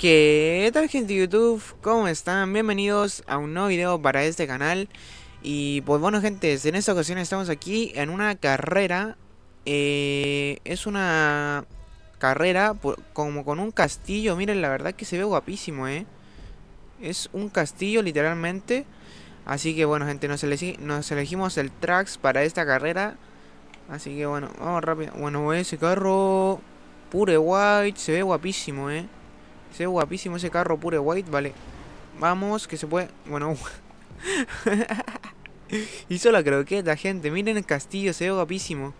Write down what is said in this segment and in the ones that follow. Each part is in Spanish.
¿Qué tal gente de YouTube? ¿Cómo están? Bienvenidos a un nuevo video para este canal Y pues bueno gente, en esta ocasión estamos aquí en una carrera eh, Es una carrera como con un castillo, miren la verdad que se ve guapísimo eh Es un castillo literalmente Así que bueno gente, nos, nos elegimos el tracks para esta carrera Así que bueno, vamos rápido Bueno, ese carro... Pure white, se ve guapísimo eh se ve guapísimo ese carro pure white, vale. Vamos, que se puede... Bueno... Hizo la croqueta, gente. Miren el castillo, se ve guapísimo.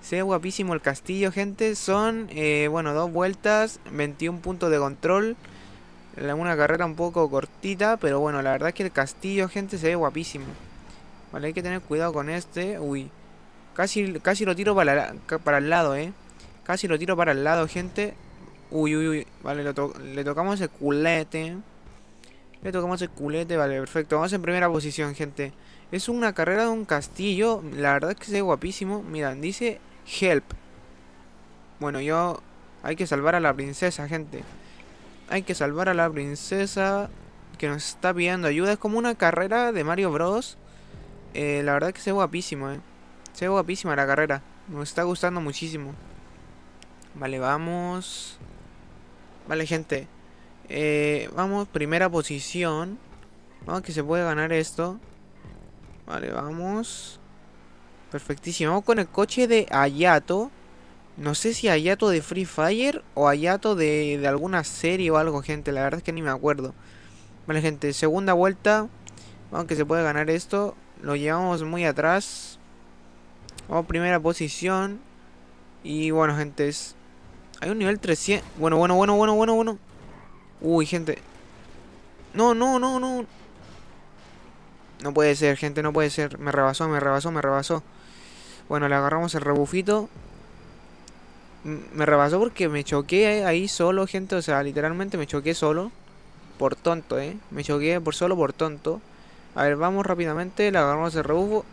Se ve guapísimo el castillo, gente. Son, eh, bueno, dos vueltas, 21 puntos de control. Una carrera un poco cortita, pero bueno, la verdad es que el castillo, gente, se ve guapísimo. Vale, hay que tener cuidado con este. Uy. Casi, casi lo tiro para el lado, eh. Casi lo tiro para el lado, gente. Uy, uy, uy. Vale, le tocamos el culete. Le tocamos el culete, vale, perfecto. Vamos en primera posición, gente. Es una carrera de un castillo. La verdad es que se ve guapísimo. Miran, dice help. Bueno, yo... Hay que salvar a la princesa, gente. Hay que salvar a la princesa que nos está pidiendo ayuda. Es como una carrera de Mario Bros. Eh, la verdad es que se ve guapísimo, eh. Se ve guapísima la carrera. Nos está gustando muchísimo. Vale, vamos... Vale, gente. Eh, vamos, primera posición. Vamos, que se puede ganar esto. Vale, vamos. Perfectísimo. Vamos con el coche de Hayato, No sé si Hayato de Free Fire o Hayato de, de alguna serie o algo, gente. La verdad es que ni me acuerdo. Vale, gente. Segunda vuelta. Vamos, que se puede ganar esto. Lo llevamos muy atrás. Vamos, primera posición. Y bueno, gente, hay un nivel 300. Bueno, bueno, bueno, bueno, bueno, bueno. Uy, gente. No, no, no, no. No puede ser, gente, no puede ser. Me rebasó, me rebasó, me rebasó. Bueno, le agarramos el rebufito. Me rebasó porque me choqué ahí solo, gente. O sea, literalmente me choqué solo. Por tonto, ¿eh? Me choqué por solo por tonto. A ver, vamos rápidamente. Le agarramos el rebufo.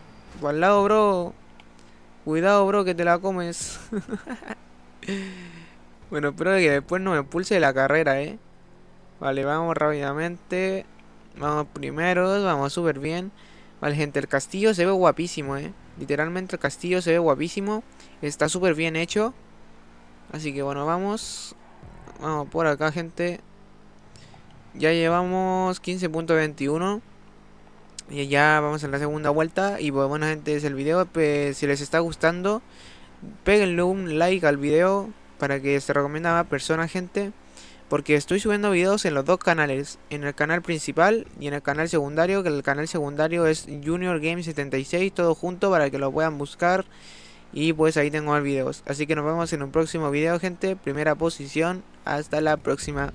Al el lado, bro. Cuidado, bro, que te la comes. Bueno, espero que después no me pulse la carrera, ¿eh? Vale, vamos rápidamente. Vamos primeros, vamos súper bien. Vale, gente, el castillo se ve guapísimo, ¿eh? Literalmente el castillo se ve guapísimo. Está súper bien hecho. Así que bueno, vamos. Vamos por acá, gente. Ya llevamos 15.21. Y ya vamos en la segunda vuelta. Y pues, bueno, gente, es el video. Pues, si les está gustando, peguenle un like al video para que se recomendaba persona gente porque estoy subiendo videos en los dos canales, en el canal principal y en el canal secundario, que el canal secundario es Junior Game 76, todo junto para que lo puedan buscar y pues ahí tengo más videos. Así que nos vemos en un próximo video gente, primera posición, hasta la próxima.